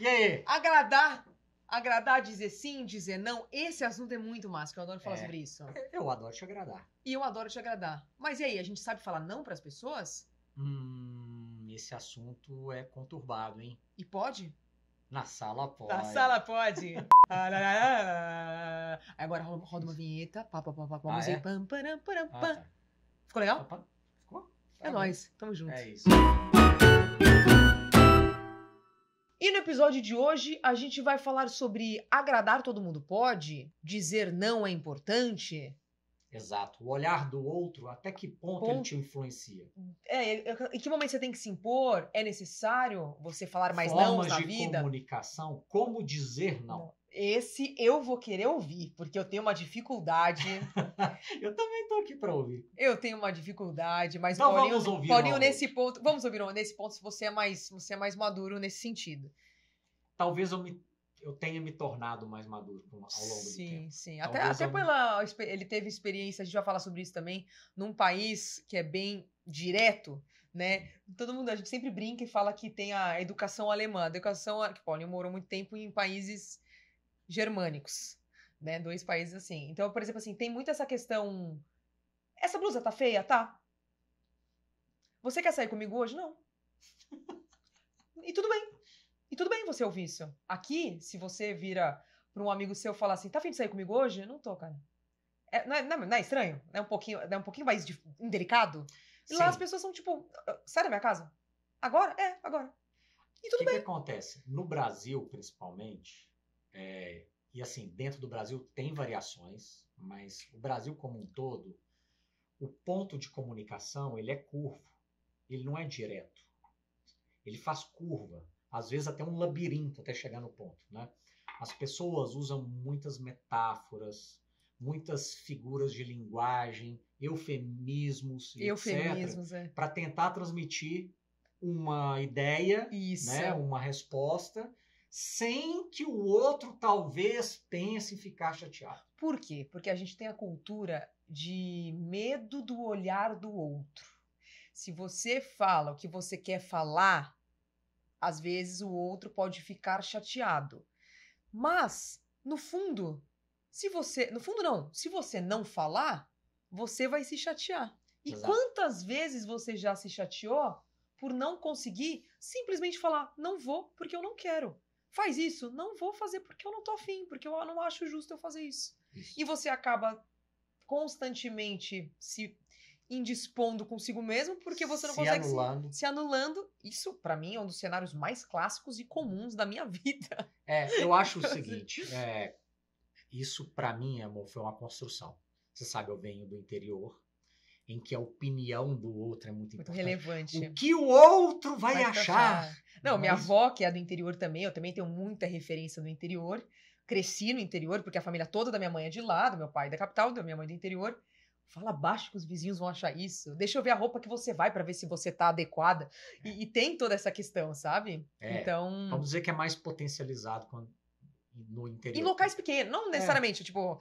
E aí? Agradar agradar, dizer sim, dizer não, esse assunto é muito massa, que eu adoro falar é, sobre isso. Eu adoro te agradar. E eu adoro te agradar. Mas e aí, a gente sabe falar não para as pessoas? Hum, esse assunto é conturbado, hein? E pode? Na sala pode. Na sala pode. Agora roda uma vinheta, pá, pá, pá, pá, ah, música, é? pam, ah, pam. Tá. Ficou legal? Opa, ficou? é tá nóis, tamo junto. É isso. E no episódio de hoje a gente vai falar sobre agradar todo mundo pode, dizer não é importante, Exato. O olhar do outro, até que ponto, ponto... ele te influencia? É, em que momento você tem que se impor? É necessário você falar mais não na vida? Formas de comunicação, como dizer não. Esse eu vou querer ouvir, porque eu tenho uma dificuldade. eu também estou aqui para ouvir. Eu tenho uma dificuldade, mas então Paulinho, vamos ouvir Paulinho nesse ponto, vamos ouvir nesse ponto se você é mais, você é mais maduro nesse sentido. Talvez eu me eu tenha me tornado mais maduro ao longo sim, do tempo. Sim, sim. Até, até pela. Ele teve experiência, a gente vai falar sobre isso também, num país que é bem direto, né? Todo mundo, a gente sempre brinca e fala que tem a educação alemã. A educação. Que Paulinho morou muito tempo em países germânicos, né? Dois países assim. Então, por exemplo, assim, tem muito essa questão. Essa blusa tá feia, tá? Você quer sair comigo hoje? Não. E tudo bem. E tudo bem você ouvir isso. Aqui, se você vira para um amigo seu e falar assim, tá afim de sair comigo hoje? Não tô, cara. É, não, é, não, é, é estranho? É um pouquinho, é um pouquinho mais de, indelicado? E lá as pessoas são tipo, ah, sai da minha casa? Agora? É, agora. E tudo que bem. O que acontece? No Brasil, principalmente, é, e assim, dentro do Brasil tem variações, mas o Brasil como um todo, o ponto de comunicação, ele é curvo. Ele não é direto. Ele faz curva às vezes até um labirinto até chegar no ponto, né? As pessoas usam muitas metáforas, muitas figuras de linguagem, eufemismos, eufemismos etc, é. para tentar transmitir uma ideia, Isso. né, uma resposta, sem que o outro talvez pense em ficar chateado. Por quê? Porque a gente tem a cultura de medo do olhar do outro. Se você fala o que você quer falar, às vezes o outro pode ficar chateado. Mas, no fundo, se você. No fundo, não. Se você não falar, você vai se chatear. E Exato. quantas vezes você já se chateou por não conseguir simplesmente falar, não vou porque eu não quero. Faz isso, não vou fazer porque eu não tô afim, porque eu não acho justo eu fazer isso. isso. E você acaba constantemente se indispondo consigo mesmo, porque você não se consegue anulando. Se, se anulando. Isso, para mim, é um dos cenários mais clássicos e comuns da minha vida. É, eu acho o assim. seguinte, é, isso para mim, amor, foi uma construção. Você sabe, eu venho do interior, em que a opinião do outro é muito, muito importante. relevante. O que o outro vai, vai achar. Não, Mas... minha é avó, que é do interior também, eu também tenho muita referência no interior. Cresci no interior, porque a família toda da minha mãe é de lá, do meu pai é da capital, da minha mãe é do interior. Fala baixo que os vizinhos vão achar isso. Deixa eu ver a roupa que você vai para ver se você tá adequada. É. E, e, tem toda essa questão, sabe? É. Então. Vamos dizer que é mais potencializado quando, no interior. Em locais pequenos, não é. necessariamente. É. Tipo,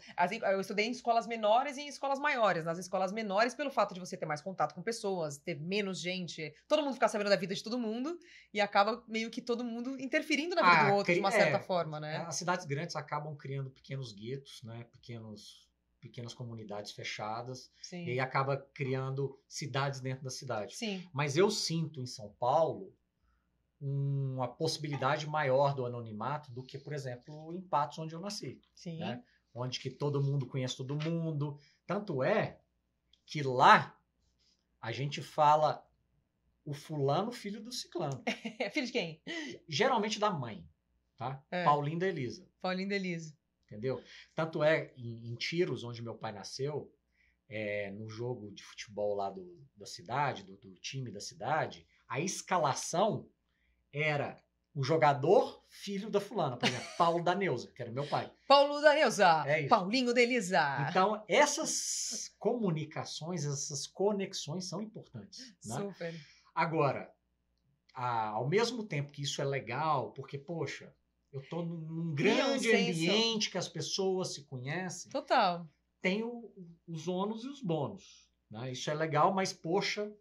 eu estudei em escolas menores e em escolas maiores. Nas escolas menores, pelo fato de você ter mais contato com pessoas, ter menos gente, todo mundo ficar sabendo da vida de todo mundo e acaba meio que todo mundo interferindo na vida ah, do outro cri... de uma é. certa é, forma, né? As cidades grandes acabam criando pequenos guetos, né? Pequenos pequenas comunidades fechadas Sim. e aí acaba criando cidades dentro da cidade. Sim. Mas eu sinto em São Paulo uma possibilidade maior do anonimato do que, por exemplo, em Patos, onde eu nasci. Né? Onde que todo mundo conhece todo mundo. Tanto é que lá a gente fala o fulano filho do ciclano. filho de quem? Geralmente da mãe, tá? É. Paulinda Elisa. Paulinda Elisa entendeu? Tanto é em, em Tiros, onde meu pai nasceu, é, no jogo de futebol lá do, da cidade, do, do time da cidade, a escalação era o jogador, filho da fulana, por exemplo, Paulo da Neuza, que era meu pai. Paulo da Neuza, é Paulinho Delisa. Então, essas comunicações, essas conexões são importantes. Né? Super. Agora, a, ao mesmo tempo que isso é legal, porque, poxa, eu estou num grande um ambiente que as pessoas se conhecem. Total. Tenho os ônus e os bônus. Né? Isso é legal, mas, poxa,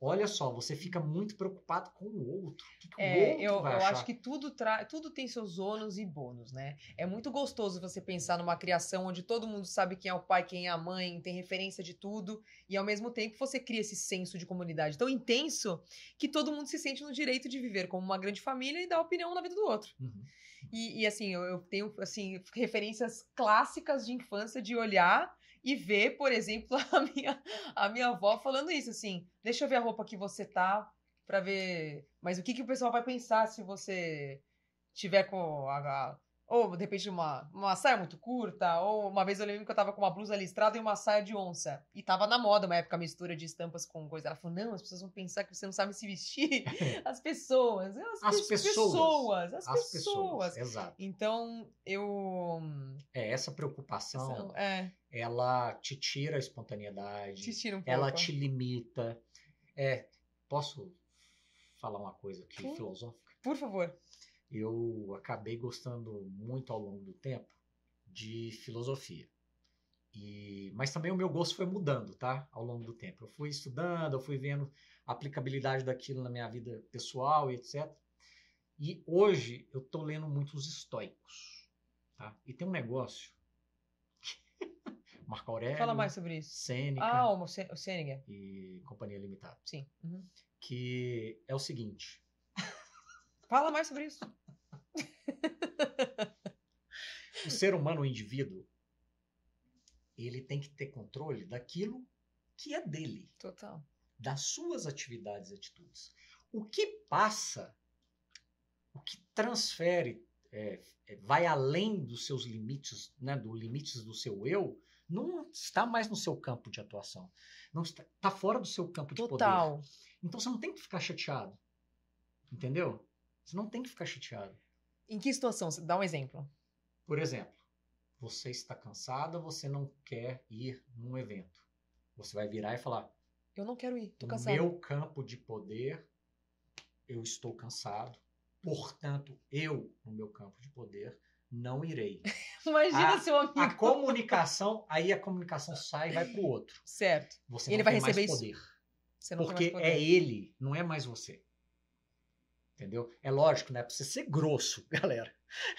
olha só, você fica muito preocupado com o outro. O que, que é, o outro eu, vai eu acho que tudo, tra... tudo tem seus ônus e bônus, né? É muito gostoso você pensar numa criação onde todo mundo sabe quem é o pai, quem é a mãe, tem referência de tudo, e ao mesmo tempo você cria esse senso de comunidade tão intenso que todo mundo se sente no direito de viver como uma grande família e dar opinião na vida do outro. Uhum. E, e, assim, eu, eu tenho assim referências clássicas de infância de olhar e ver, por exemplo, a minha, a minha avó falando isso, assim, deixa eu ver a roupa que você tá, para ver. Mas o que, que o pessoal vai pensar se você tiver com a. ou, de repente, uma, uma saia muito curta, ou uma vez eu lembro que eu tava com uma blusa listrada e uma saia de onça. E tava na moda uma época mistura de estampas com coisa. Ela falou: não, as pessoas vão pensar que você não sabe se vestir. As pessoas. As, as pessoas, pessoas. As, as pessoas. pessoas. Exato. Então, eu. É, essa preocupação. Essa, é ela te tira a espontaneidade, te tira um pouco. ela te limita. É, posso falar uma coisa aqui Sim. filosófica? Por favor. Eu acabei gostando muito ao longo do tempo de filosofia. E, mas também o meu gosto foi mudando, tá? Ao longo do tempo. Eu fui estudando, eu fui vendo a aplicabilidade daquilo na minha vida pessoal e etc. E hoje eu tô lendo muitos estoicos, tá? E tem um negócio Marco Aurélio. Fala mais sobre isso. Sêneca. Ah, o Sêneca. E Companhia Limitada. Sim. Uhum. Que é o seguinte. Fala mais sobre isso. o ser humano, o indivíduo, ele tem que ter controle daquilo que é dele. Total. Das suas atividades e atitudes. O que passa, o que transfere, é, é vai além dos seus limites, né, dos limites do seu eu, não está mais no seu campo de atuação. Não está, está fora do seu campo Total. de poder. Então você não tem que ficar chateado. Entendeu? Você não tem que ficar chateado. Em que situação? Dá um exemplo. Por exemplo, você está cansada, você não quer ir num evento. Você vai virar e falar: Eu não quero ir, tô cansado. Meu campo de poder, eu estou cansado. Portanto, eu, no meu campo de poder, não irei. Imagina a, seu amigo. A comunicação, aí a comunicação sai e vai pro outro. Certo. Você ele vai receber mais poder. Isso. porque poder. é ele, não é mais você. Entendeu? É lógico, né é pra você ser grosso, galera.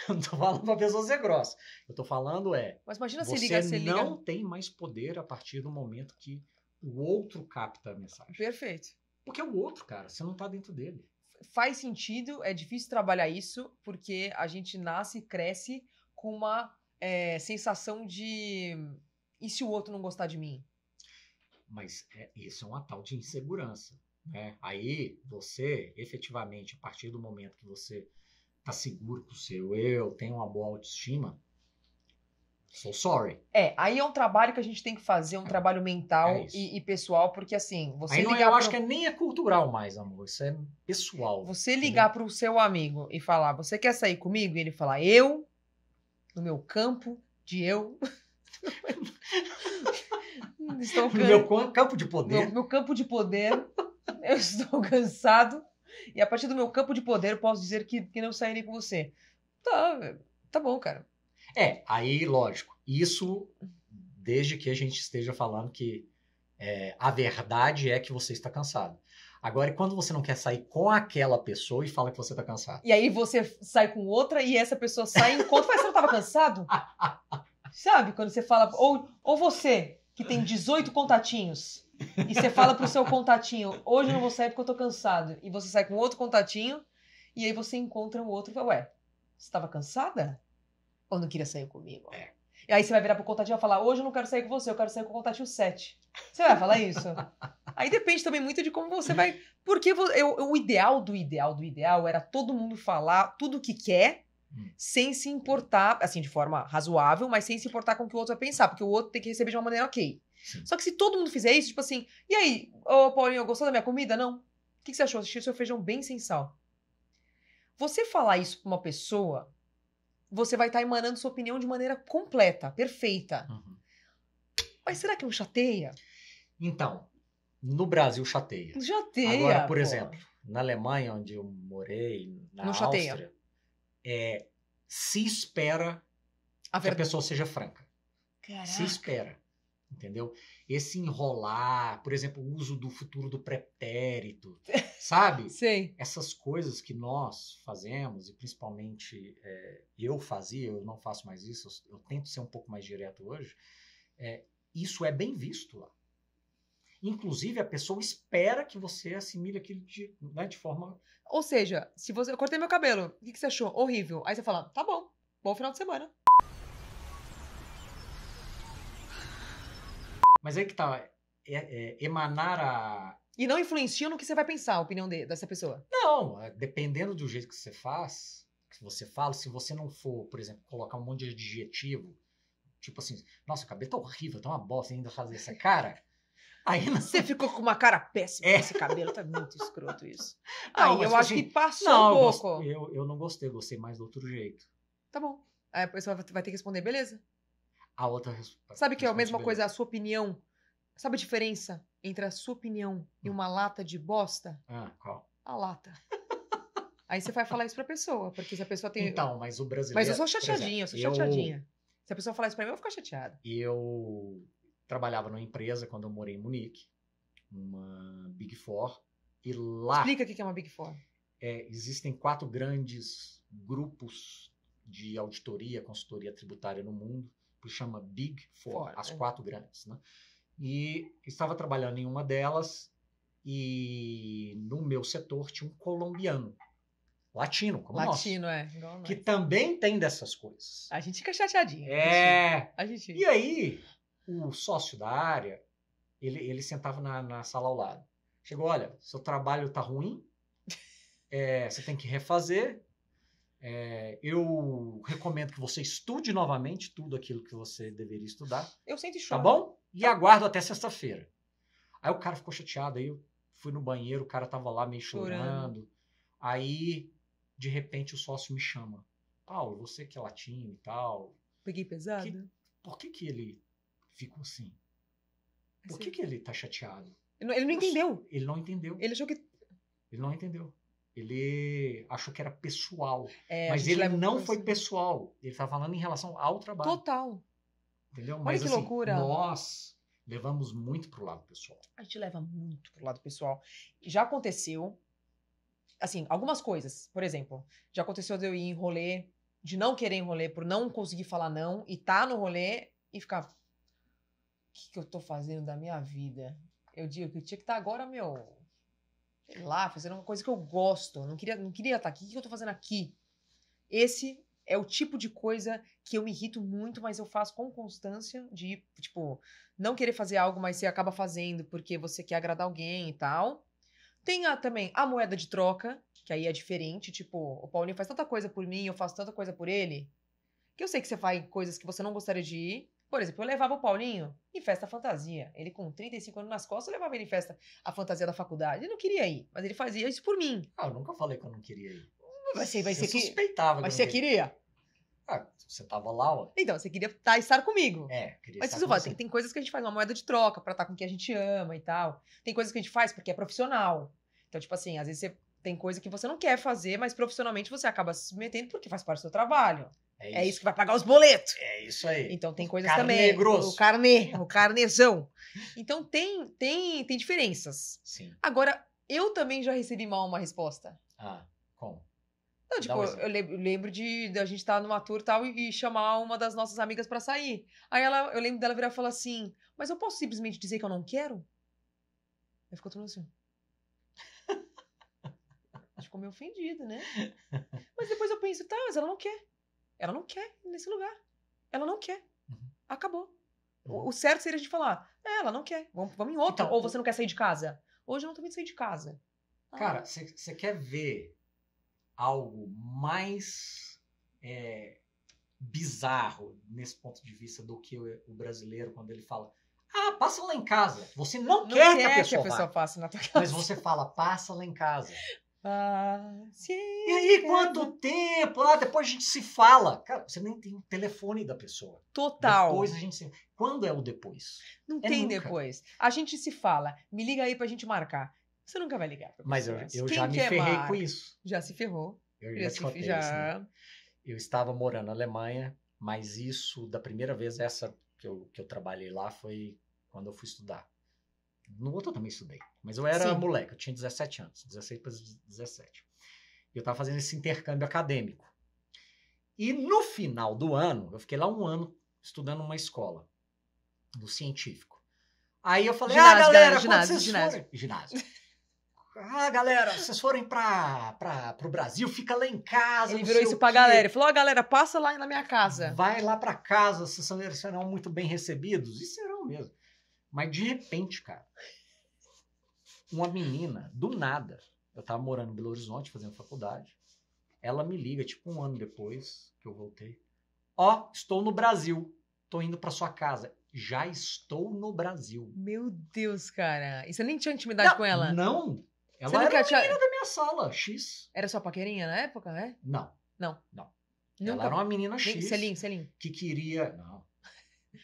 Eu não tô falando pra pessoa ser grossa. Eu tô falando é. Mas imagina se liga, Você não liga... tem mais poder a partir do momento que o outro capta a mensagem. Perfeito. Porque é o outro, cara. Você não tá dentro dele faz sentido, é difícil trabalhar isso, porque a gente nasce e cresce com uma é, sensação de e se o outro não gostar de mim? Mas é, isso é uma tal de insegurança. Né? Aí você, efetivamente, a partir do momento que você está seguro com o seu eu, tem uma boa autoestima, So sorry. É, aí é um trabalho que a gente tem que fazer, um trabalho mental é e, e, pessoal, porque assim, você aí é, ligar. eu pro... acho que é nem é cultural mais, amor. Isso é pessoal. Você ligar para o seu amigo e falar, você quer sair comigo? E ele falar, eu, no meu campo de eu. estou can... No meu campo de poder. No meu campo de poder, eu estou cansado. E a partir do meu campo de poder, eu posso dizer que, que não sairei com você. Tá, tá bom, cara. É, aí, lógico, isso desde que a gente esteja falando que é, a verdade é que você está cansado. Agora, quando você não quer sair com aquela pessoa e fala que você está cansado. E aí você sai com outra e essa pessoa sai enquanto você não estava cansado? Sabe? Quando você fala. Ou, ou você, que tem 18 contatinhos, e você fala pro seu contatinho, hoje eu não vou sair porque eu estou cansado. E você sai com outro contatinho, e aí você encontra o outro e fala, ué, você estava cansada? quando queria sair comigo. É. E aí você vai virar pro contatinho e falar: hoje eu não quero sair com você, eu quero sair com o contatinho 7. Você vai falar isso? aí depende também muito de como você vai. Porque eu, eu, o ideal do ideal do ideal era todo mundo falar tudo o que quer, hum. sem se importar, assim, de forma razoável, mas sem se importar com o que o outro vai pensar, porque o outro tem que receber de uma maneira ok. Sim. Só que se todo mundo fizer isso, tipo assim, e aí, ô oh, Paulinho, gostou da minha comida? Não. O que, que você achou? assistir? o seu feijão bem sem sal. Você falar isso pra uma pessoa você vai estar tá emanando sua opinião de maneira completa, perfeita. Uhum. Mas será que não chateia? Então, no Brasil chateia. Chateia. Agora, por pô. exemplo, na Alemanha, onde eu morei, na não Áustria, É, se espera a que verdade... a pessoa seja franca. Caraca. Se espera entendeu? Esse enrolar, por exemplo, o uso do futuro do pretérito, sabe? Sim. Essas coisas que nós fazemos, e principalmente é, eu fazia, eu não faço mais isso, eu, eu, tento ser um pouco mais direto hoje, é, isso é bem visto lá. Inclusive, a pessoa espera que você assimile aquilo de, né, de forma. Ou seja, se você. Eu cortei meu cabelo, o que, que você achou? Horrível. Aí você fala, tá bom, bom final de semana. Mas aí que tá, é, é, emanar a. E não influencia no que você vai pensar, a opinião de, dessa pessoa. Não, é, dependendo do jeito que você faz, que você fala, se você não for, por exemplo, colocar um monte de adjetivo, tipo assim, nossa, o cabelo tá horrível, tá uma bosta ainda fazer essa cara. Aí não... Você ficou com uma cara péssima. É. Esse cabelo tá muito escroto isso. Não, Aí eu assim, acho que assim, passou não, um pouco. Eu, eu, não gostei, gostei mais do outro jeito. Tá bom. Aí a pessoa vai ter que responder, beleza? a outra Sabe que é a mesma coisa, a sua opinião? Sabe a diferença entre a sua opinião e hum. uma lata de bosta? Ah, qual? A lata. Aí você vai falar isso pra pessoa, porque se a pessoa tem. Então, mas o brasileiro. Mas eu sou chateadinha, eu sou chateadinha. Eu... Se a pessoa falar isso pra mim, eu vou ficar chateada. Eu trabalhava numa empresa quando eu morei em Munique, uma Big Four, e lá. Explica o que é uma Big Four. É, existem quatro grandes grupos de auditoria, consultoria tributária no mundo que chama Big Four, as é. quatro grandes, né? E estava trabalhando em uma delas e no meu setor tinha um colombiano, latino, como latino, nós. Latino, é. Igual que nós. também tem dessas coisas. A gente fica chateadinho. É. A gente... E aí, o sócio da área, ele, ele sentava na, na sala ao lado. Chegou, olha, seu trabalho tá ruim, é, você tem que refazer, é, eu recomendo que você estude novamente tudo aquilo que você deveria estudar. Eu sempre tá choro. Tá bom? E tá. aguardo até sexta-feira. Aí o cara ficou chateado, aí eu fui no banheiro, o cara tava lá meio chorando. chorando. Aí, de repente, o sócio me chama. Paulo, você que é latino e tal. Peguei pesado? Que, por que que ele ficou assim? Por que que ele tá chateado? Ele não, ele não entendeu. Ele não entendeu. Ele achou que... Ele não entendeu. Ele achou que era pessoal. É, mas ele não foi pessoal. Ele está falando em relação ao trabalho. Total. Entendeu? Olha mas, que assim, loucura. Nós levamos muito pro lado pessoal. A gente leva muito pro lado pessoal. Já aconteceu, assim, algumas coisas. Por exemplo, já aconteceu de eu ir em rolê, de não querer enrolê, por não conseguir falar não, e tá no rolê e ficar. O que, que eu estou fazendo da minha vida? Eu digo que eu tinha que estar tá agora, meu sei lá, fazendo uma coisa que eu gosto. não queria, não queria estar tá aqui. O que eu tô fazendo aqui? Esse é o tipo de coisa que eu me irrito muito, mas eu faço com constância de, tipo, não querer fazer algo, mas você acaba fazendo porque você quer agradar alguém e tal. Tem a, também a moeda de troca, que aí é diferente, tipo, o Paulinho faz tanta coisa por mim, eu faço tanta coisa por ele, que eu sei que você faz coisas que você não gostaria de ir, por exemplo, eu levava o Paulinho em festa fantasia. Ele com 35 anos nas costas, eu levava ele em festa, a fantasia da faculdade. Ele não queria ir, mas ele fazia isso por mim. Ah, eu nunca falei que eu não queria ir. Mas você, mas eu que suspeitava. Que... Mas você queria? Ah, você tava lá, ó. Então, você queria tá, estar comigo. É, queria Mas estar com você. Tem, tem coisas que a gente faz uma moeda de troca pra estar tá com quem a gente ama e tal. Tem coisas que a gente faz porque é profissional. Então, tipo assim, às vezes você tem coisa que você não quer fazer, mas profissionalmente você acaba se metendo porque faz parte do seu trabalho. É, é isso. é isso. que vai pagar os boletos. É isso aí. Então tem coisas carne também. É grosso. O carne, o carnezão. Então tem, tem, tem diferenças. Sim. Agora, eu também já recebi mal uma resposta. Ah, como? Não, tipo, um eu lembro de, de a gente estar tá numa tour tal, e, e chamar uma das nossas amigas para sair. Aí ela, eu lembro dela virar e falar assim: Mas eu posso simplesmente dizer que eu não quero? Aí ficou todo mundo assim. ficou meio ofendido, né? Mas depois eu penso, tá, mas ela não quer. Ela não quer nesse lugar. Ela não quer. Uhum. Acabou. O, uhum. o, certo seria a gente falar: é, ela não quer, vamos, vamos em outra. Então, Ou você não quer sair de casa? Hoje eu não tô vindo sair de casa. Cara, ah. você ah. quer ver algo mais é, bizarro nesse ponto de vista do que o, o brasileiro quando ele fala. Ah, passa lá em casa. Você não, não quer, quer, que a pessoa, que a pessoa passe na tua casa. Mas você fala, passa lá em casa. E aí, quanto tempo? Ah, depois a gente se fala. Cara, você nem tem o telefone da pessoa. Total. Depois a gente se... Quando é o depois? Não é tem nunca. depois. A gente se fala. Me liga aí pra gente marcar. Você nunca vai ligar. Mas eu, eu já me ferrei marca? com isso. Já se ferrou. Eu já, já te contei já... isso. Né? Eu estava morando na Alemanha, mas isso, da primeira vez, essa que eu, que eu trabalhei lá foi quando eu fui estudar. No outro eu também estudei, mas eu era Sim. moleque, eu tinha 17 anos, 16 para 17. E eu estava fazendo esse intercâmbio acadêmico. E no final do ano, eu fiquei lá um ano estudando uma escola, do científico. Aí eu falei, ah, ginásio, ah, galera, ginásio, ginásio. ginásio. Ah, galera, vocês forem pra, pra, pro Brasil, fica lá em casa. Ele virou isso pra a galera. Ele falou, ó, oh, galera, passa lá na minha casa. Vai lá pra casa, vocês serão muito bem recebidos. E serão mesmo. Mas de repente, cara, uma menina, do nada, eu tava morando em Belo Horizonte, fazendo faculdade, ela me liga, tipo, um ano depois que eu voltei. Ó, oh, estou no Brasil, tô indo pra sua casa. Já estou no Brasil. Meu Deus, cara. E você nem tinha intimidade não, com ela? Não. Ela você era a tinha... Era da minha sala, X. Era sua paquerinha na época, né? Não. Não. Não. Nunca. Ela era uma menina X. Selim, Selim. Que queria... Não.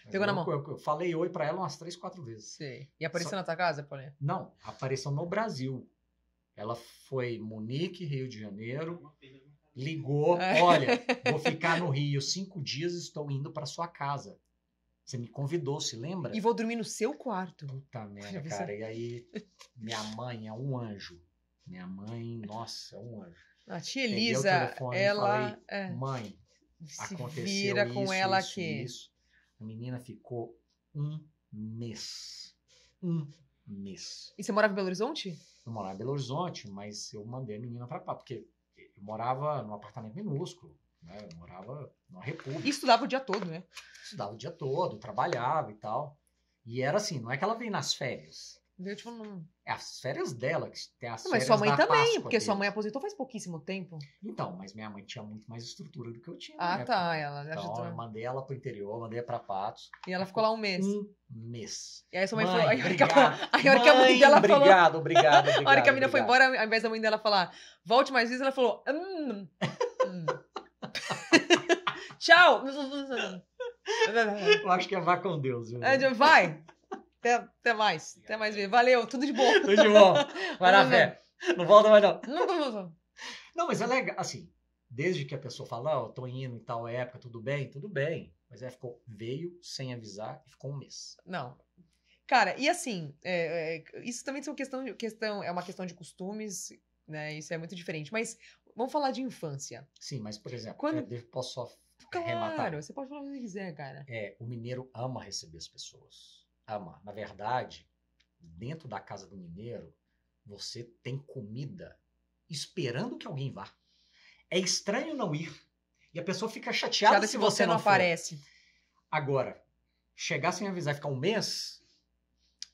Pegou na mão. Eu, eu, falei oi para ela umas três, quatro vezes. E apareceu Só... na tua casa, Paulinha? Não, apareceu no Brasil. Ela foi Munique, Rio de Janeiro, né? ligou, é. olha, vou ficar no Rio cinco dias, estou indo para sua casa. Você me convidou, se lembra? E vou dormir no seu quarto. Puta merda, cara. E aí, minha mãe é um anjo. Minha mãe, nossa, é um anjo. A tia Elisa, ela... Falei, é, Mãe, se aconteceu vira com isso, ela isso, aqui. Isso. A menina ficou um mês. Um mês. E você morava em Belo Horizonte? Eu morava em Belo Horizonte, mas eu mandei a menina para lá, porque eu morava num apartamento minúsculo, né? Eu morava numa república. E estudava o dia todo, né? Estudava o dia todo, trabalhava e tal. E era assim, não é que ela veio nas férias. Eu, tipo, não... É as férias dela, que tem as não, Mas sua mãe também, Páscoa porque dele. sua mãe aposentou faz pouquíssimo tempo. Então, mas minha mãe tinha muito mais estrutura do que eu tinha. Ah, tá. Ela então, ajudou. eu mandei ela pro interior, mandei pra Patos. E ela ficou lá um mês. Um mês. E aí sua mãe, mãe falou. Aí, a hora que a mãe dela falou. Obrigado, obrigado. obrigado a hora que a menina obrigado. foi embora, ao invés da mãe dela falar, volte mais vezes, ela falou. Hum, hum. hum". Tchau! eu acho que é vá com Deus. Viu? É, vai! Até, até mais. Até mais ver. Valeu, tudo de bom. tudo de bom. Vai na uhum. fé. Não volta mais, não. Não, não, não. não mas é legal. Assim, desde que a pessoa fala, ó, oh, ah, tô indo em tal época, tudo bem? Tudo bem. Mas aí é, ficou, veio sem avisar e ficou um mês. Não. Cara, e assim, é, é, isso também questão, questão, é uma questão de costumes, né? Isso é muito diferente. Mas vamos falar de infância. Sim, mas, por exemplo, Quando... É, posso só Claro, rematar. você pode falar o que você quiser, cara. É, o mineiro ama receber as pessoas. Tá, Na verdade, dentro da casa do mineiro, você tem comida esperando que alguém vá. É estranho não ir. E a pessoa fica chateada se, você, você não, não aparece. Agora, chegar sem avisar e ficar um mês.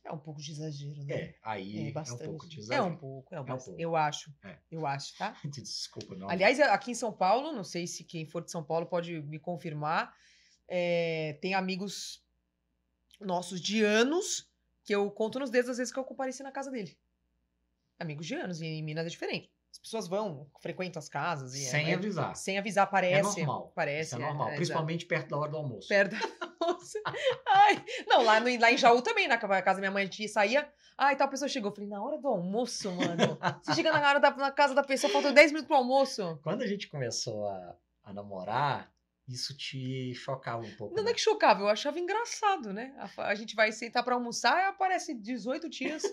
É um pouco de exagero, né? É, aí é, bastante. é um pouco de exagero. É um pouco, é um, é um pouco. Eu acho. É. Eu acho, tá? Desculpa, não. Aliás, é, aqui em São Paulo, não sei se quem for de São Paulo pode me confirmar, é, tem amigos nossos de anos, que eu conto nos dedos as vezes que eu compareci na casa dele. Amigos de anos, e em Minas é diferente. As pessoas vão, frequentam as casas. E, é, sem é, avisar. Sem avisar, parece. É normal. Parece. Isso é, é normal, é, principalmente é, perto da hora do almoço. Perto da almoço. Ai, não, lá, no, lá em Jaú também, na casa da minha mãe, a gente saía. Ai, tal pessoa chegou. Eu falei, na hora do almoço, mano. Você chega na, hora da, na casa da pessoa, faltou 10 minutos pro almoço. Quando a gente começou a, a namorar, isso te chocava um pouco. Não, é né? é que chocava, eu achava engraçado, né? A, a gente vai sentar para almoçar e aparece 18 tias.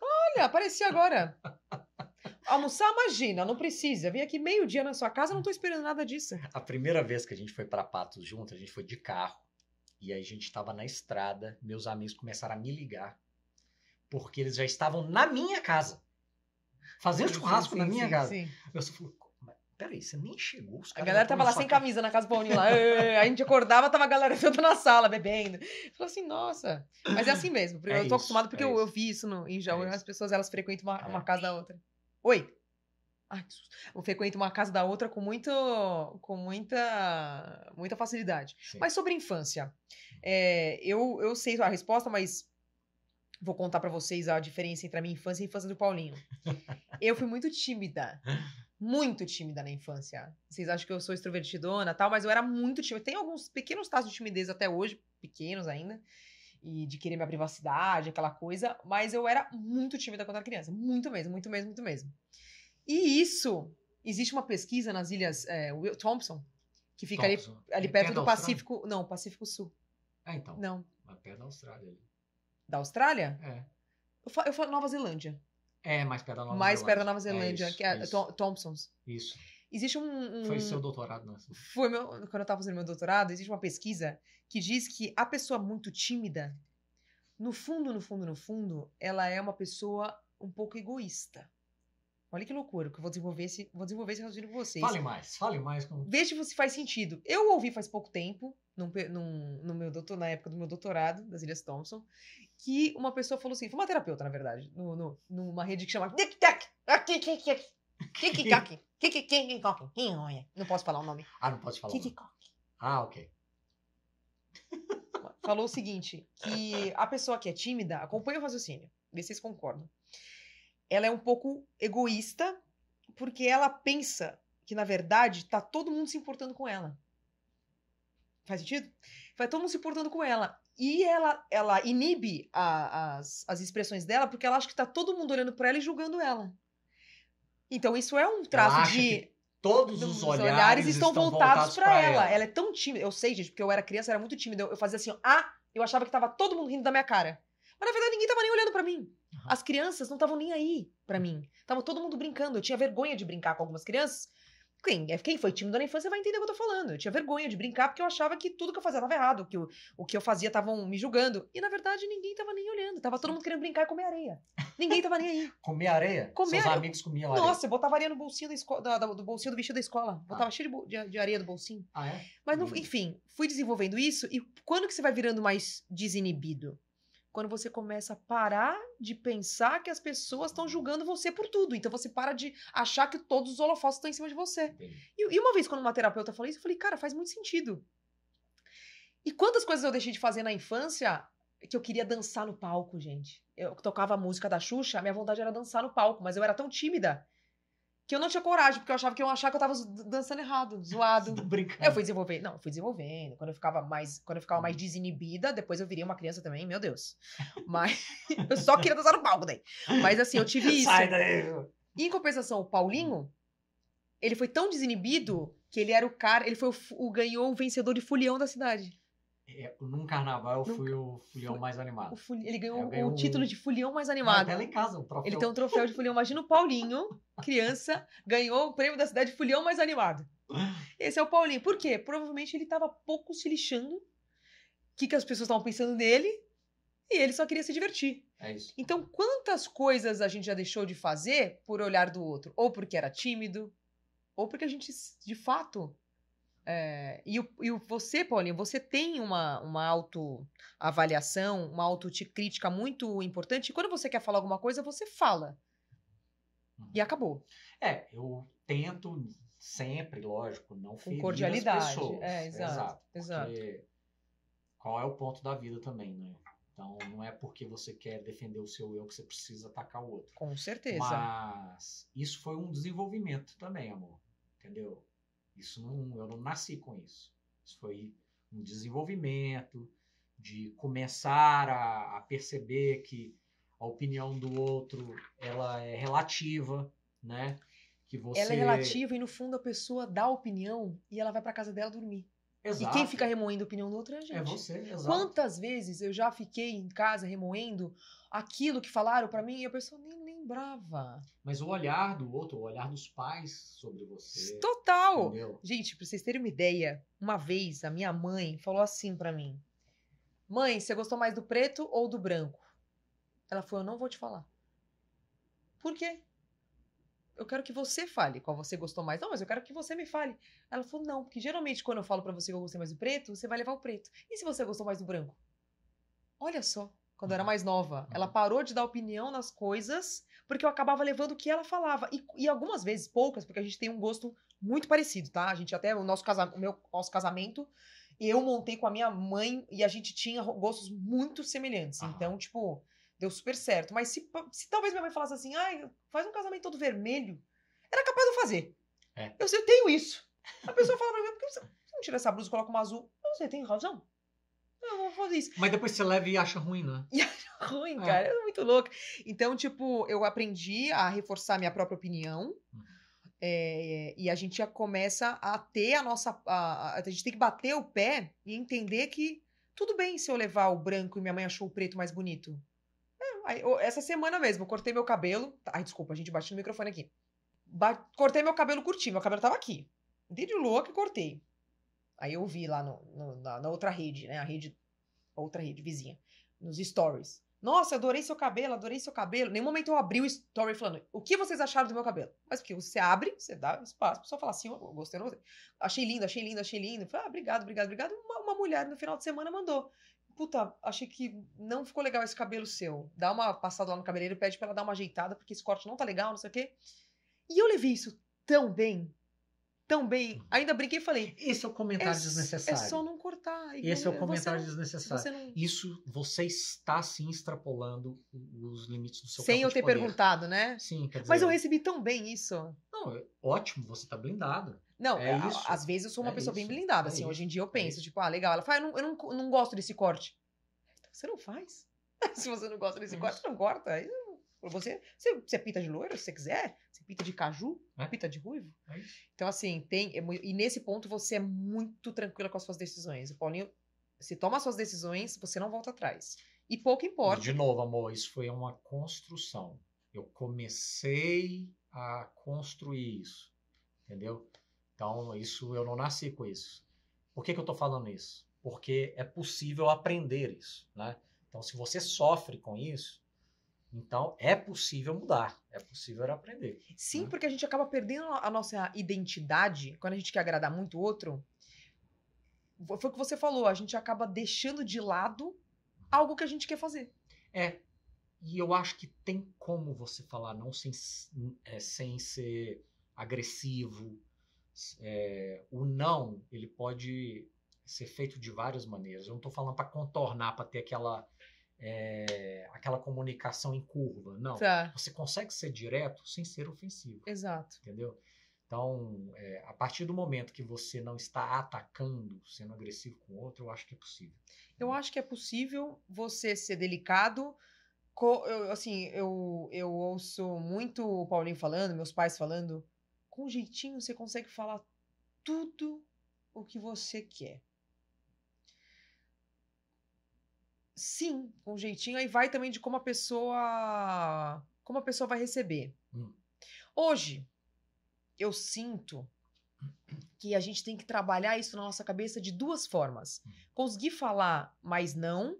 Olha, apareci agora. Almoçar, imagina, não precisa. Vim aqui meio-dia na sua casa, não tô esperando nada disso. A primeira vez que a gente foi para Patos junto, a gente foi de carro. E aí a gente tava na estrada, meus amigos começaram a me ligar. Porque eles já estavam na minha casa. Fazendo sim, churrasco sim, na minha sim, casa. Eu só falei, peraí, você nem chegou. a galera tava lá sem camisa na casa do Paulinho lá. a gente acordava, tava a galera toda na sala bebendo. Falou assim, nossa. Mas é assim mesmo. É eu é tô acostumado porque é eu, eu, vi isso no, em Jaú. É as pessoas, elas frequentam uma, uma é. casa da outra. Oi? Ai, que susto. Eu frequento uma casa da outra com, muito, com muita, muita facilidade. Sim. Mas sobre infância, é, eu, eu sei a resposta, mas vou contar para vocês a diferença entre a minha infância e a infância do Paulinho. eu fui muito tímida muito tímida na infância. Vocês acham que eu sou extrovertidona tal, mas eu era muito tímida. Tem alguns pequenos casos de timidez até hoje, pequenos ainda, e de querer minha privacidade, aquela coisa, mas eu era muito tímida quando era criança. Muito mesmo, muito mesmo, muito mesmo. E isso, existe uma pesquisa nas ilhas é, Will, Thompson, que fica Thompson. ali, ali é perto do Pacífico. Não, Pacífico Sul. Ah, então. Não. perto da Austrália ali. Da Austrália? É. Eu falo, eu falo Nova Zelândia. É, mais perto da Nova mais Zelândia. Mais perto da Nova Zelândia, é isso, que é, isso. Thompson's. Isso. Existe um, um, Foi seu doutorado, não? É Foi meu. Quando eu estava fazendo meu doutorado, existe uma pesquisa que diz que a pessoa muito tímida, no fundo, no fundo, no fundo, ela é uma pessoa um pouco egoísta. Olha que loucura, que eu vou desenvolver esse, vou desenvolver esse raciocínio com vocês. Fale mais, fale mais. Com... Veja se faz sentido. Eu ouvi faz pouco tempo, num, num, no meu doutor, na época do meu doutorado, das Ilhas Thompson, que uma pessoa falou assim, foi uma terapeuta, na verdade, no, no, numa rede que chama Não posso falar o nome. Ah, não posso falar. Ah, ok. Falou o seguinte, que a pessoa que é tímida, acompanha o raciocínio, vê se vocês concordam. Ela é um pouco egoísta, porque ela pensa que, na verdade, tá todo mundo se importando com ela. Faz sentido? Vai tá todo mundo se importando com ela. E ela, ela inibe a, as, as expressões dela porque ela acha que tá todo mundo olhando para ela e julgando ela. Então isso é um traço de todos os olhares, olhares estão, estão voltados, voltados para ela. ela. ela. é tão tímida. Eu sei, gente, porque eu era criança, era muito tímida. Eu, eu fazia assim, ó, ah, eu achava que tava todo mundo rindo da minha cara. Mas na verdade ninguém tava nem olhando para mim. As crianças não estavam nem aí para mim. Tava todo mundo brincando. Eu tinha vergonha de brincar com algumas crianças, quem, é, quem foi tímido na infância vai entender o que eu tô falando. Eu tinha vergonha de brincar porque eu achava que tudo que eu fazia tava errado, que o, o que eu fazia estavam me julgando. E na verdade ninguém tava nem olhando. Tava todo mundo querendo brincar e comer areia. Ninguém tava nem aí. comer areia? Comer Seus areia. amigos comiam areia. Nossa, eu botava areia no bolsinho da escola, da, do bolsinho do vestido da escola. Ah. Botava ah. cheio de, de, areia do bolsinho. Ah, é? Mas, não, hum. enfim, fui desenvolvendo isso. E quando que você vai virando mais desinibido? quando você começa a parar de pensar que as pessoas estão julgando você por tudo. Então você para de achar que todos os holofotes estão em cima de você. E, e, uma vez, quando uma terapeuta falou isso, eu falei, cara, faz muito sentido. E quantas coisas eu deixei de fazer na infância que eu queria dançar no palco, gente. Eu tocava a música da Xuxa, a minha vontade era dançar no palco, mas eu era tão tímida que eu não tinha coragem, porque eu achava que eu achava que eu tava dançando errado, zoado. Brincando. Eu fui desenvolvendo. Não, fui desenvolvendo. Quando eu ficava mais, quando eu ficava mais uhum. desinibida, depois eu viria uma criança também, meu Deus. Mas eu só queria dançar no palco daí. Mas assim, eu tive isso. Sai daí. em compensação, o Paulinho, ele foi tão desinibido que ele era o cara, ele foi o, o ganhou o vencedor de folião da cidade. É, é, num carnaval eu fui o fulião mais animado. ele é, ganhou é, o título um... de fulião mais animado. Não, até lá em casa, um troféu. Ele tem um troféu de fulião Imagina o Paulinho, criança, ganhou o prêmio da cidade de folião mais animado. Esse é o Paulinho. Por quê? Provavelmente ele estava pouco se lixando. O que, que as pessoas estavam pensando nele? E ele só queria se divertir. É isso. Então, quantas coisas a gente já deixou de fazer por olhar do outro? Ou porque era tímido, ou porque a gente, de fato, é, e, o, e você, Paulinho, você tem uma, uma autoavaliação, uma autocrítica muito importante. E quando você quer falar alguma coisa, você fala. Uhum. E acabou. É, eu tento sempre, lógico, não Com ferir cordialidade. as pessoas. É, exato. exato, exato. Qual é o ponto da vida também, né? Então, não é porque você quer defender o seu eu que você precisa atacar o outro. Com certeza. Mas isso foi um desenvolvimento também, amor. Entendeu? Isso não, eu não nasci com isso. Isso foi um desenvolvimento de começar a, a perceber que a opinião do outro ela é relativa, né? Que você... Ela é relativa e no fundo a pessoa dá a opinião e ela vai para casa dela dormir. Exato. E quem fica remoendo a opinião do outro é a é gente. É você, exato. Quantas vezes eu já fiquei em casa remoendo aquilo que falaram para mim e a pessoa nem, lembrava. Mas o olhar do outro, o olhar dos pais sobre você. Total! Entendeu? Gente, pra vocês terem uma ideia, uma vez a minha mãe falou assim para mim: Mãe, você gostou mais do preto ou do branco? Ela falou: Eu não vou te falar. Por quê? Eu quero que você fale qual você gostou mais. Não, mas eu quero que você me fale. Ela falou: Não, porque geralmente quando eu falo para você que eu gostei mais do preto, você vai levar o preto. E se você gostou mais do branco? Olha só quando eu era uhum. mais nova. Ela uhum. parou de dar opinião nas coisas, porque eu acabava levando o que ela falava. E, e algumas vezes, poucas, porque a gente tem um gosto muito parecido, tá? A gente até, o nosso, casa, o meu, nosso casamento, eu montei com a minha mãe e a gente tinha gostos muito semelhantes. Então, tipo, deu super certo. Mas se, se talvez minha mãe falasse assim, ai, faz um casamento todo vermelho, era capaz de eu fazer. É. Eu, eu tenho isso. A pessoa fala pra mim, por que você não tira essa blusa e coloca uma azul? sei tem razão. Eu vou fazer isso. Mas depois você leva e acha ruim, né? E acha ruim, é. cara. É muito louco. Então, tipo, eu aprendi a reforçar minha própria opinião. Hum. É, e a gente já começa a ter a nossa. A, a, gente tem que bater o pé e entender que tudo bem se eu levar o branco e minha mãe achou o preto mais bonito. É, aí, essa semana mesmo, eu cortei meu cabelo. Tá, ai, desculpa, a gente bate no microfone aqui. Ba cortei meu cabelo curtinho, meu cabelo tava aqui. Dei de louca e cortei. Aí eu vi lá no, no, na, na, outra rede, né? A rede, outra rede vizinha, nos stories. Nossa, adorei seu cabelo, adorei seu cabelo. Nenhum momento eu abri o story falando, o que vocês acharam do meu cabelo? Mas porque você abre, você dá espaço, a pessoa fala assim, oh, eu gostei, eu não gostei. Achei lindo, achei lindo, achei lindo. falei, ah, obrigado, obrigado, obrigado. Uma, uma mulher no final de semana mandou. Puta, achei que não ficou legal esse cabelo seu. Dá uma passada lá no cabeleireiro, pede pra ela dar uma ajeitada, porque esse corte não tá legal, não sei o quê. E eu levei isso tão bem, também. Ainda brinquei e falei. Esse é o comentário é, desnecessário. É só não cortar. Esse é o comentário desnecessário. Você não... Isso você está se extrapolando os limites do seu Sem eu ter poder. perguntado, né? Sim, quer dizer, Mas eu recebi tão bem isso. Não, é ótimo, você está blindado. Não, é isso, às vezes eu sou uma é pessoa isso, bem blindada, é assim. Hoje em dia eu é penso, tipo, ah, legal. Ela fala, eu não, eu não, não gosto desse corte. Então, você não faz. Se você não gosta desse corte, não corta. Você, você, você pinta de loiro se você quiser, você pinta de caju, é? pinta de ruivo. É então, assim, tem. É e nesse ponto você é muito tranquila com as suas decisões. O Paulinho, se toma as suas decisões, você não volta atrás. E pouco importa. De novo, amor, isso foi uma construção. Eu comecei a construir isso. Entendeu? Então, isso eu não nasci com isso. Por que, que eu estou falando isso? Porque é possível aprender isso, né? Então, se você sofre com isso, então, é possível mudar, é possível aprender. Sim, né? porque a gente acaba perdendo a nossa identidade quando a gente quer agradar muito o outro. Foi o que você falou, a gente acaba deixando de lado algo que a gente quer fazer. É. E eu acho que tem como você falar não sem, é, sem ser agressivo. É, o não, ele pode ser feito de várias maneiras. Eu não estou falando para contornar, para ter aquela é, aquela comunicação em curva. Não. Tá. Você consegue ser direto sem ser ofensivo. Exato. Entendeu? Então, é, a partir do momento que você não está atacando, sendo agressivo com o outro, eu acho que é possível. Eu uhum. acho que é possível você ser delicado. eu, assim, eu, eu ouço muito o Paulinho falando, meus pais falando. Com jeitinho, você consegue falar tudo o que você quer. Sim, com um jeitinho. Aí vai também de como a pessoa. Como a pessoa vai receber. Hum. Hoje, eu sinto que a gente tem que trabalhar isso na nossa cabeça de duas formas. Hum. Conseguir falar, mas não.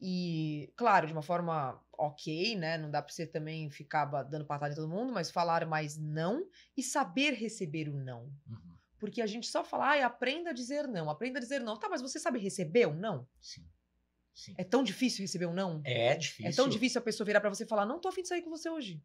E, claro, de uma forma ok, né? Não dá pra você também ficar dando patada em todo mundo, mas falar mais não e saber receber o não. Uhum. Porque a gente só fala, ah, aprenda a dizer não, aprenda a dizer não. Tá, mas você sabe receber o não? Sim. Sim. É tão difícil receber um não? É difícil. É tão difícil a pessoa virar para você e falar: não tô afim de sair com você hoje.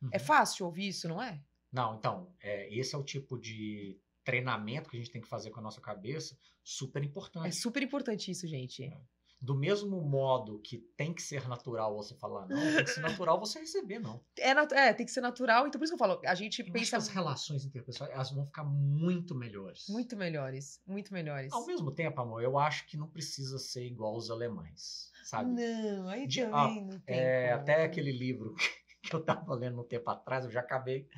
Uhum. É fácil ouvir isso, não é? Não, então, é, esse é o tipo de treinamento que a gente tem que fazer com a nossa cabeça, super é importante. É super importante isso, gente. É do mesmo modo que tem que ser natural você falar não, tem que ser natural você receber não. É, é tem que ser natural, então por isso que eu falo, a gente eu pensa... as relações interpessoais, elas vão ficar muito melhores. Muito melhores, muito melhores. Ao mesmo tempo, amor, eu acho que não precisa ser igual os alemães, sabe? Não, aí De, também ah, não tem é, Até aquele livro que eu estava lendo um tempo atrás, eu já acabei.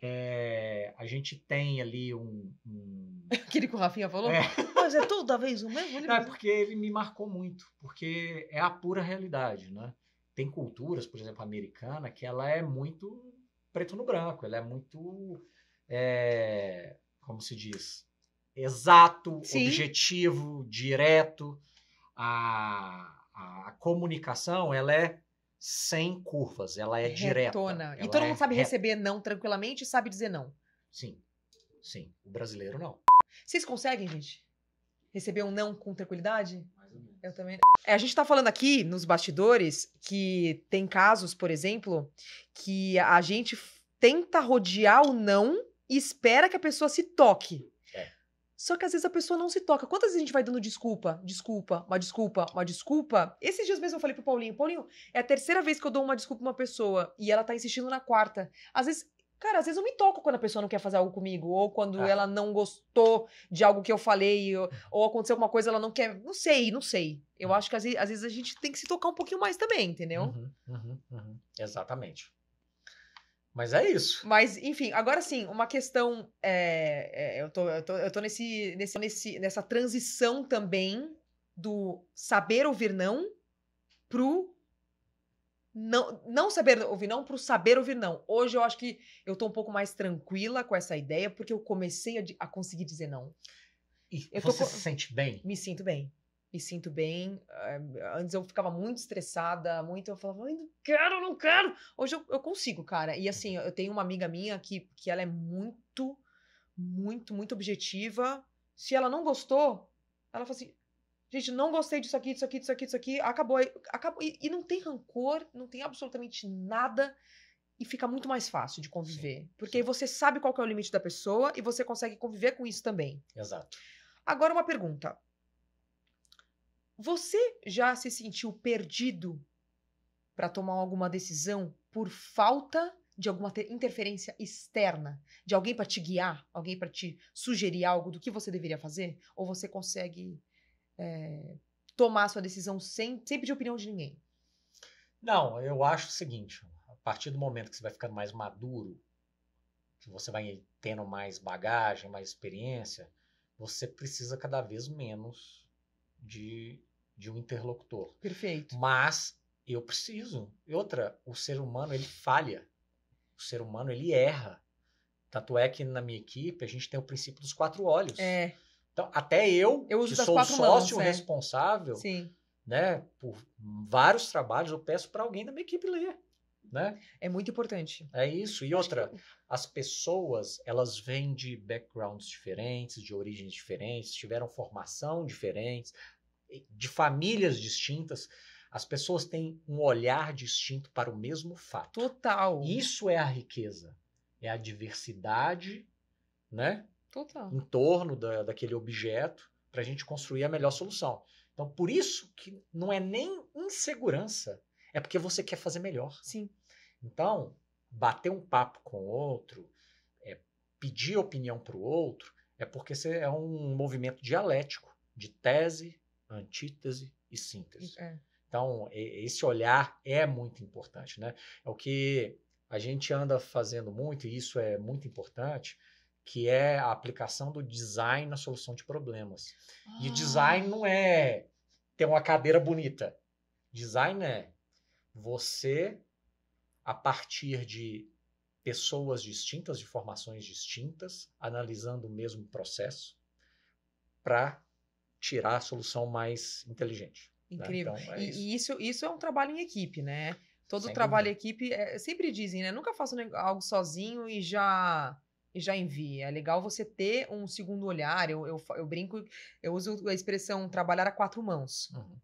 É, a gente tem ali um, um Aquele que o Rafinha falou? É. Mas é toda vez o mesmo? Não, é porque ele me marcou muito, porque é a pura realidade, né? Tem culturas, por exemplo, americana, que ela é muito preto no branco, ela é muito, é, como se diz, exato, Sim. objetivo, direto. A, a comunicação, ela é sem curvas, ela é Retona. direta. E todo é mundo é sabe receber não tranquilamente e sabe dizer não. Sim, sim. O brasileiro não. Vocês conseguem, gente? Receber um não com tranquilidade? Mais ou menos. Eu também. É, a gente tá falando aqui nos bastidores que tem casos, por exemplo, que a gente tenta rodear o não e espera que a pessoa se toque. É. Só que às vezes a pessoa não se toca. Quantas vezes a gente vai dando desculpa, desculpa, uma desculpa, uma desculpa? Esses dias mesmo eu falei pro Paulinho, Paulinho, é a terceira vez que eu dou uma desculpa pra uma pessoa e ela tá insistindo na quarta. Às vezes Cara, às vezes eu me toco quando a pessoa não quer fazer algo comigo, ou quando ah. ela não gostou de algo que eu falei, ou, ou, aconteceu alguma coisa, ela não quer. Não sei, não sei. Eu uhum. acho que às vezes, às vezes, a gente tem que se tocar um pouquinho mais também, entendeu? Uhum, uhum, uhum, Exatamente. Mas é isso. Mas, enfim, agora sim, uma questão. É, é, eu tô, eu tô, eu tô nesse, nesse, nesse, nessa transição também do saber ouvir não pro não, não saber ouvir não para o saber ouvir não. Hoje eu acho que eu estou um pouco mais tranquila com essa ideia, porque eu comecei a, a conseguir dizer não. E eu você tô, se sente bem? Me sinto bem. Me sinto bem. Eh, antes eu ficava muito estressada, muito. Eu falava, não quero, não quero. Hoje eu, eu consigo, cara. E assim, eu tenho uma amiga minha que, que ela é muito, muito, muito objetiva. Se ela não gostou, ela fala assim: Gente, não gostei disso aqui, disso aqui, disso aqui, disso aqui. Acabou. acabou e, e não tem rancor, não tem absolutamente nada. E fica muito mais fácil de conviver. Sim. Porque você sabe qual é o limite da pessoa e você consegue conviver com isso também. Exato. Agora, uma pergunta. Você já se sentiu perdido para tomar alguma decisão por falta de alguma interferência externa, de alguém para te guiar, alguém para te sugerir algo do que você deveria fazer, ou você consegue é, tomar sua decisão sem, sem pedir opinião de ninguém? Não, eu acho o seguinte: a partir do momento que você vai ficando mais maduro, que você vai tendo mais bagagem, mais experiência, você precisa cada vez menos de, de um interlocutor. Perfeito. Mas eu preciso. E outra, o ser humano ele falha. O ser humano ele erra. Tanto é que na minha equipe a gente tem o princípio dos quatro olhos. É. Então, até eu, eu que sou sócio mãos, é. responsável, é. né, por vários trabalhos, eu peço para alguém da minha equipe ler, né? É muito importante. É isso. E outra, que... as pessoas, elas vêm de backgrounds diferentes, de origens diferentes, tiveram formação diferentes, de famílias distintas. As pessoas têm um olhar distinto para o mesmo fato. Total. Isso é a riqueza. É a diversidade, né? Total. em torno da, daquele objeto para a gente construir a melhor solução. Então, por isso que não é nem insegurança, é porque você quer fazer melhor. Sim. Então, bater um papo com o outro, é, pedir opinião para o outro, é porque é um movimento dialético de tese, antítese e síntese. É. Então, esse olhar é muito importante, né? É o que a gente anda fazendo muito, e isso é muito importante, que é a aplicação do design na solução de problemas. Ah. E design não é ah. ter uma cadeira bonita. Design é você, a partir de pessoas distintas, de formações distintas, analisando o mesmo processo, para tirar a solução mais inteligente. Né? Incrível. Né? Então, é e, isso. e isso, isso é um trabalho em equipe, né? Todo Sem trabalho dúvida. em equipe, é, sempre dizem, né? Nunca faço algo sozinho e já e já envia. É legal você ter um segundo olhar. Eu, eu, eu brinco, eu uso a expressão trabalhar a quatro mãos. Uhum.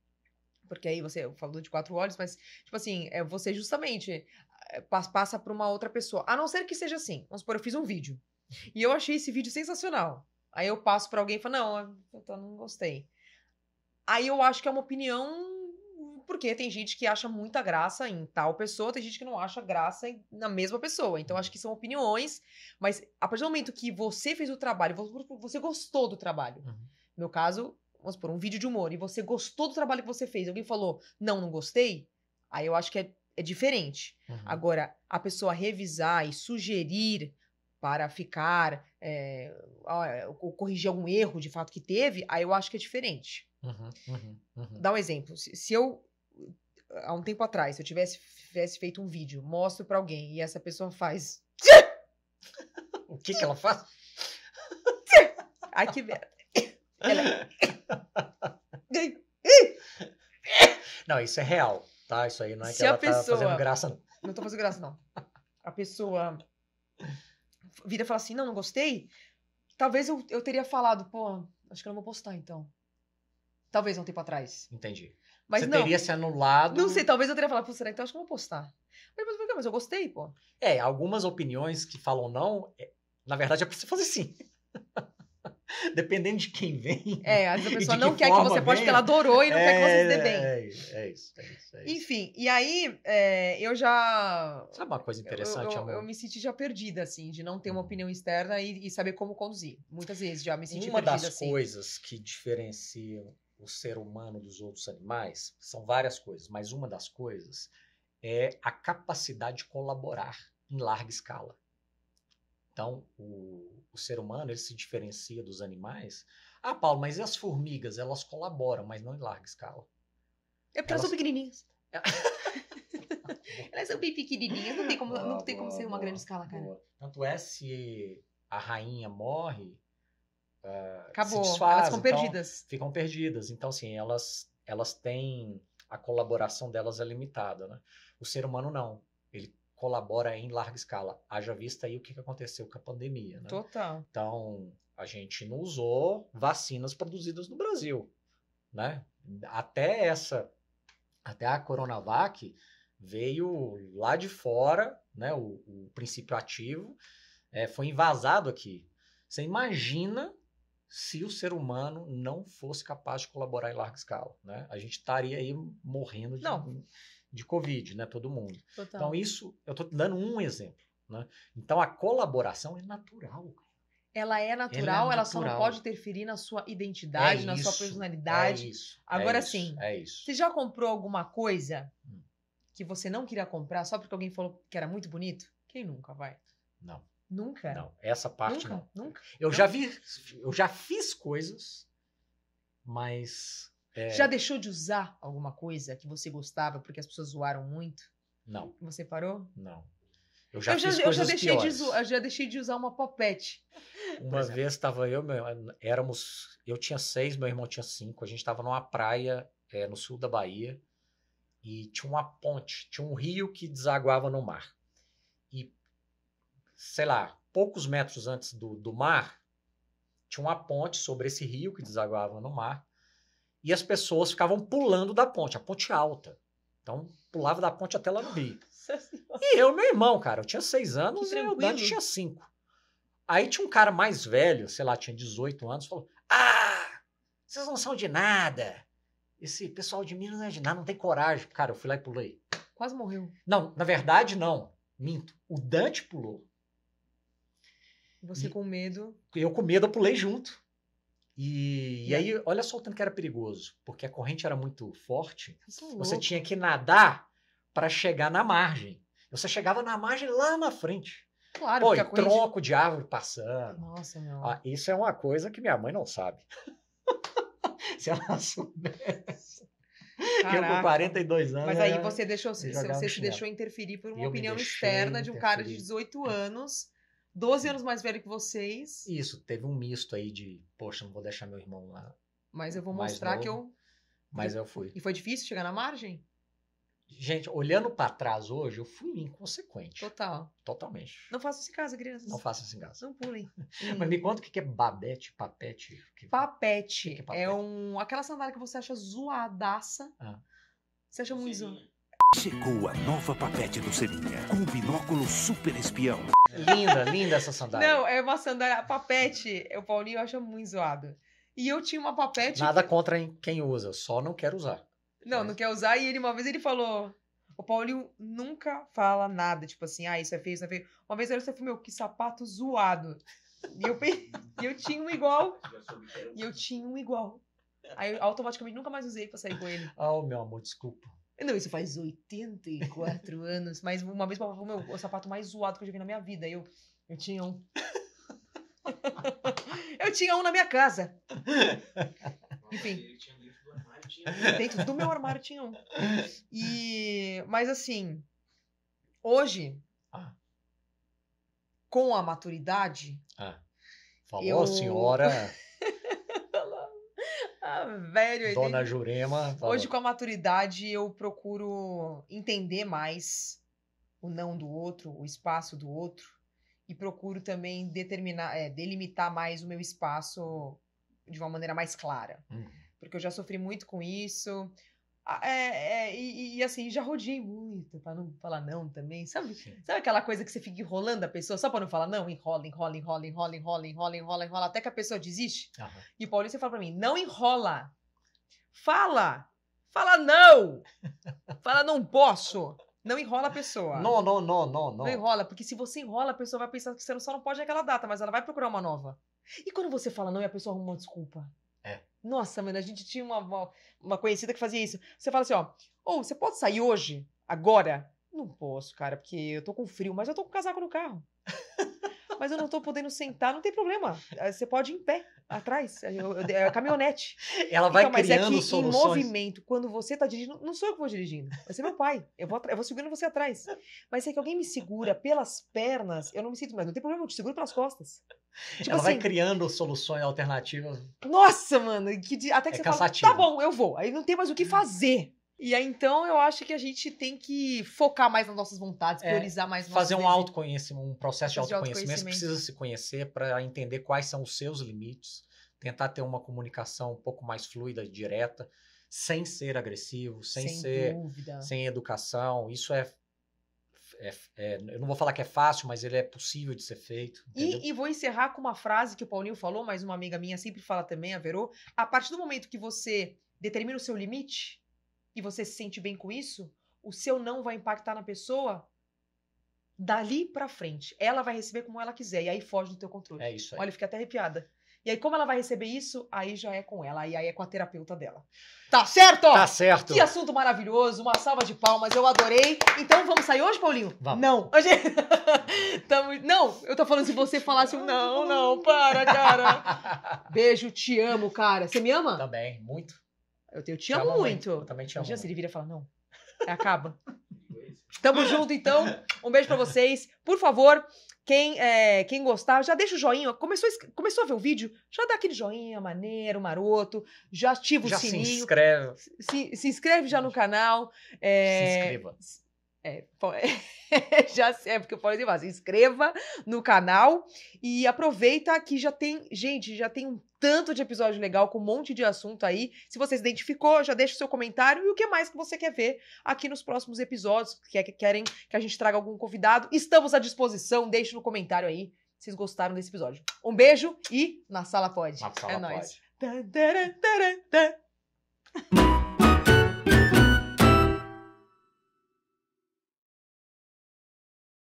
Porque aí você falou de quatro olhos, mas, tipo assim, é, você justamente eh, passa para uma outra pessoa. A não ser que seja assim. Vamos supor, eu fiz um vídeo. E eu achei esse vídeo sensacional. Aí eu passo para alguém e falo, não, eu não gostei. Aí eu acho que é uma opinião porque tem gente que acha muita graça em tal pessoa, tem gente que não acha graça em, na mesma pessoa. Então, acho que são opiniões, mas a partir do momento que você fez o trabalho, você gostou do trabalho. Uhum. No caso, vamos supor, um vídeo de humor, e você gostou do trabalho que você fez, alguém falou, não, não gostei, aí eu acho que é, é diferente. Uhum. Agora, a pessoa revisar e sugerir para ficar, é, corrigir algum erro de fato que teve, aí eu acho que é diferente. Uhum, uhum, uhum. Dá um exemplo. Se, se eu há um tempo atrás, se eu tivesse, tivesse feito um vídeo, mostro para alguém e essa pessoa faz. o que que ela faz? Ai, que merda. Ela... Não, isso é real, tá? Isso aí não é se que ela pessoa... tá fazendo graça. Não. não tô fazendo graça, não. A pessoa vira e fala assim, não, não gostei. Talvez eu, eu teria falado, pô, acho que eu não vou postar, então. Talvez um tempo atrás. Entendi. Mas você não, teria se anulado. Não sei, talvez eu teria falado, será que então acho que eu vou postar. Mas, mas, mas eu gostei, pô. É, algumas opiniões que falam não, é, na verdade é pra você fazer sim. Dependendo de quem vem. É, a pessoa não que quer que você poste porque ela adorou e não é, quer que você se dê é, bem. É, é, isso, é isso. É isso. Enfim, e aí é, eu já. Sabe uma coisa interessante, eu, eu, eu, me senti já perdida, assim, de não ter uma hum. opinião externa e, e saber como conduzir. Muitas vezes já me senti uma perdida. Uma das assim. coisas que diferenciam o ser humano dos outros animais são várias coisas, mas uma das coisas é a capacidade de colaborar em larga escala. Então, o, o ser humano ele se diferencia dos animais. Ah, Paulo, mas e as formigas? Elas colaboram, mas não em larga escala. É porque elas, elas são pequenininhas. elas são bem pequenininhas, não tem como, boa, não tem como boa, ser uma boa, grande escala, cara. Tanto é se a rainha morre, ah, Acabou, desfaz, elas ficam então, perdidas. Ficam perdidas. Então, assim, elas, elas têm. A colaboração delas é limitada, né? O ser humano não. Ele colabora em larga escala. Haja vista aí o que aconteceu com a pandemia, né? Total. Então, a gente não usou vacinas produzidas no Brasil, né? Até essa, até a Coronavac veio lá de fora, né? O, o princípio ativo é, foi invasado aqui. Você imagina se o ser humano não fosse capaz de colaborar em larga escala. Né? A gente estaria aí morrendo de, não. de Covid, né? todo mundo. Total. Então, isso, eu estou dando um exemplo. Né? Então, a colaboração é natural. Ela é natural, ela, é natural. ela só não pode interferir na sua identidade, é na isso, sua personalidade. É isso, é Agora sim, é você já comprou alguma coisa hum. que você não queria comprar só porque alguém falou que era muito bonito? Quem nunca vai? Não. Nunca. Não, essa parte nunca, não. Nunca. Eu não. já vi, eu já fiz coisas, mas. É... Já deixou de usar alguma coisa que você gostava porque as pessoas zoaram muito? Não. Você parou? Não. Eu já, eu já, eu já deixei piores. de eu já deixei de usar uma popete. Uma é. vez estava eu, meu, éramos, eu tinha seis, meu irmão tinha cinco, a gente estava numa praia é, no sul da Bahia e tinha uma ponte, tinha um rio que desaguava no mar sei lá, poucos metros antes do, do mar, tinha uma ponte sobre esse rio que desaguava no mar, e as pessoas ficavam pulando da ponte, a ponte alta. Então, pulava da ponte até lá no rio. E eu, meu irmão, cara, eu tinha seis anos e o Dante tinha cinco. Aí tinha um cara mais velho, sei lá, tinha 18 anos, falou: Ah, vocês não são de nada. Esse pessoal de Minas não é de nada, não tem coragem. Cara, eu fui lá e pulei. Quase morreu. Não, na verdade, não. Minto. O Dante pulou. Você e, com medo. Eu com medo, eu pulei junto. E, e, aí, olha só o tanto que era perigoso, porque a corrente era muito forte. você tinha que nadar para chegar na margem. Você chegava na margem lá na frente. Claro, Pô, e corrente... tronco de árvore passando. Nossa, meu. Ah, isso é uma coisa que minha mãe não sabe. Se ela soubesse. Caraca. Eu com 42 anos. Mas aí você deixou, você, se deixou interferir por uma opinião externa de um cara de 18 anos 12 anos mais velho que vocês. Isso, teve um misto aí de, poxa, não vou deixar meu irmão lá. Mas eu vou mostrar novo, que eu. Mas eu fui. E foi difícil chegar na margem? Gente, olhando para trás hoje, eu fui inconsequente. Total. Totalmente. Não faça isso em casa, crianças. Não faça isso em casa. Não pulem. Mas me conta o que é babete, papete. Que... É papete. Que é, papete? é, um... aquela sandália que você acha zoadaça. Ah. Você acha muito zoada. Chegou a nova papete do Selinha com o binóculo super espião. Linda, linda essa sandália. Não, é uma sandália. Papete, o Paulinho acha muito zoado. E eu tinha uma papete. Nada que... contra quem usa, só não quero usar. Não, Mas... não quer usar. E ele, uma vez ele falou. O Paulinho nunca fala nada, tipo assim, ah, isso é feio, isso é feio. Uma vez ele falou, meu, que sapato zoado. E eu, eu tinha um igual. E eu tinha um igual. Aí automaticamente nunca mais usei pra sair com ele. oh, meu amor, desculpa. Não, isso faz 84 anos. Mas uma vez meu meu, o sapato mais zoado que eu já vi na minha vida. Eu, eu tinha um. eu tinha um na minha casa. Enfim. Dentro do meu armário tinha um. E, mas assim, hoje, ah. com a maturidade. Ah. Falou eu... a senhora. Ah, velho. Dona Jurema. Falou. Hoje, com a maturidade, eu procuro entender mais o não do outro, o espaço do outro, e procuro também determinar, é, delimitar mais o meu espaço de uma maneira mais clara. Hum. Porque eu já sofri muito com isso. É, é, e, e, assim, já rodeei muito para não falar não também, sabe? Sabe aquela coisa que você fica enrolando a pessoa só para não falar não? Enrola, enrola, enrola, enrola, enrola, enrola, enrola, enrola, até que a pessoa desiste. E o você fala para mim: não enrola. Fala! Fala não! fala não posso! Não enrola a pessoa. Não, não, não, não, não. Não enrola, porque se você enrola, a pessoa vai pensar que você só não pode naquela data, mas ela vai procurar uma nova. E quando você fala não e a pessoa arruma uma desculpa? Nossa, mano, a gente tinha uma, uma, uma conhecida que fazia isso. Você fala assim, ó, ou oh, você pode sair hoje, agora? Não posso, cara, porque eu tô com frio, mas eu tô com casaco no carro. mas eu não tô podendo sentar, não tem problema. Eh, você pode ir em pé, atrás, é a caminhonete. Ela vai então, mas é criando soluções. é soluções. em movimento, quando você tá dirigindo, não sou eu que vou dirigindo, vai ser meu pai. Eu vou, eu vou segurando você atrás. Mas se é que alguém me segura pelas pernas, eu não me sinto mais. Não tem problema, eu te seguro pelas costas. Tipo ela assim, vai criando soluções alternativas. Nossa, mano, que, até que é você cansativo. fala, tá bom, eu vou. Aí não tem mais o que é. fazer. E aí, então, eu acho que a gente tem que focar mais nas nossas vontades, é, priorizar mais Fazer um autoconhecimento, um processo de autoconhecimento. Você precisa se conhecer para entender quais são os seus limites, tentar ter uma comunicação um pouco mais fluida e direta, sem ser agressivo, sem, sem ser. Dúvida. Sem educação. Isso é é, é, eu não vou falar que é fácil, mas ele é possível de ser feito. E, e, vou encerrar com uma frase que o Paulinho falou, mas uma amiga minha sempre fala também, a Verô. A partir do momento que você determina o seu limite, e você se sente bem com isso, o seu não vai impactar na pessoa dali para frente. Ela vai receber como ela quiser e aí foge do teu controle. É isso aí. Olha, eu fiquei até arrepiada. E aí, como ela vai receber isso, aí já é com ela, e aí é com a terapeuta dela. Tá certo? Tá certo. Que assunto maravilhoso, uma salva de palmas, eu adorei. Então vamos sair hoje, Paulinho? Vamos. Não. Hoje... Tamo... Não, eu tô falando se você falasse um não, não, para, cara. Beijo, te amo, cara. Você me ama? Também, muito. Eu, eu te, amo muito. Eu também te amo. Imagina se ele vira e fala, não, é, acaba. Tamo junto, então. Um beijo para vocês. Por favor, quem, é, quem gostar, já deixa o joinha. Começou, começou a ver o vídeo? Já dá aquele joinha maneiro, maroto. Já ativa já o sininho. Já se inscreve. Se, se, inscreve já no canal. É, se inscreva. É, é, já sei, é porque eu falei assim, demais. Inscreva no canal e aproveita que já tem, gente, já tem um tanto de episódio legal com um monte de assunto aí. Se você se identificou, já deixa o seu comentário e o que mais que você quer ver aqui nos próximos episódios, que, é, querem que a gente traga algum convidado. Estamos à disposição, deixe no comentário aí se vocês gostaram desse episódio. Um beijo e na sala pode. Na sala é nóis. Pode.